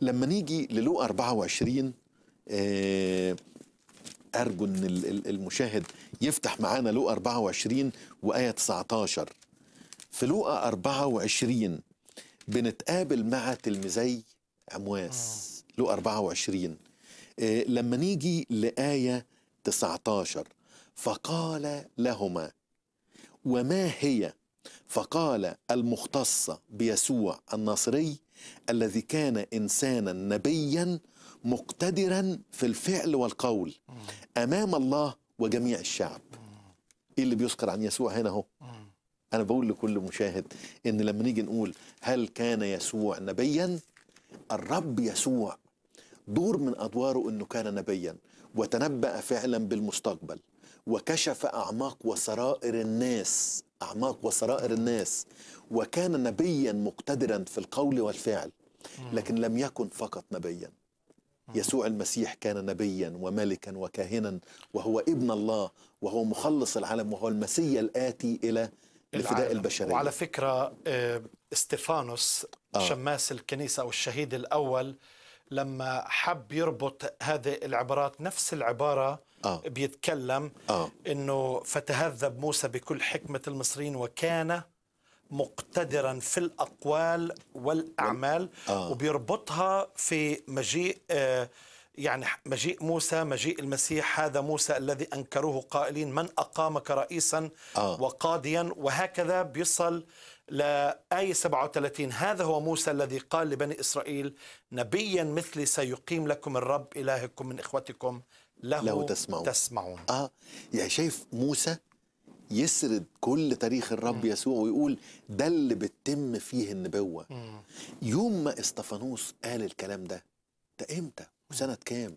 لما نيجي للو 24 آه، أرجو أن المشاهد يفتح معانا لو 24 وآية 19 في لو 24 بنتقابل مع تلميذي عمواس آه. لو 24 آه، لما نيجي لآية 19 فقال لهما وما هي فقال المختص بيسوع الناصري الذي كان انسانا نبيا مقتدرا في الفعل والقول امام الله وجميع الشعب ايه اللي بيذكر عن يسوع هنا اهو انا بقول لكل مشاهد ان لما نيجي نقول هل كان يسوع نبيا الرب يسوع دور من ادواره انه كان نبيا وتنبأ فعلا بالمستقبل وكشف اعماق وسرائر الناس أعماق وسرائر الناس وكان نبيا مقتدرا في القول والفعل لكن لم يكن فقط نبيا يسوع المسيح كان نبيا وملكا وكاهنا وهو ابن الله وهو مخلص العالم وهو المسيا الآتي إلى لفداء البشرية وعلى فكرة آه، استفانوس آه. شماس الكنيسة أو الشهيد الأول لما حب يربط هذه العبارات نفس العبارة آه. بيتكلم آه. انه فتهذب موسى بكل حكمه المصريين وكان مقتدرا في الاقوال والاعمال آه. آه. وبيربطها في مجيء آه، يعني مجيء موسى مجيء المسيح هذا موسى الذي انكروه قائلين من اقامك رئيسا آه. وقاضيا وهكذا بيصل لآية 37 هذا هو موسى الذي قال لبني إسرائيل نبيا مثلي سيقيم لكم الرب إلهكم من إخوتكم له, له تسمعون تسمعون اه يعني شايف موسى يسرد كل تاريخ الرب م. يسوع ويقول ده اللي بتتم فيه النبوة م. يوم ما استفانوس قال الكلام ده ده امتى وسنة كام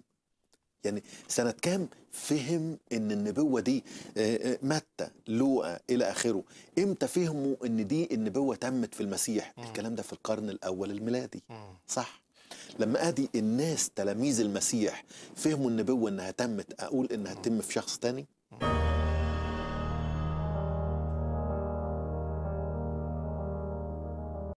يعني سنة كام فهم ان النبوة دي آه، آه، متى لوقا الى اخره امتى فهموا ان دي النبوة تمت في المسيح م. الكلام ده في القرن الاول الميلادي صح لما ادي الناس تلاميذ المسيح فهموا النبوه انها تمت اقول انها تتم في شخص تاني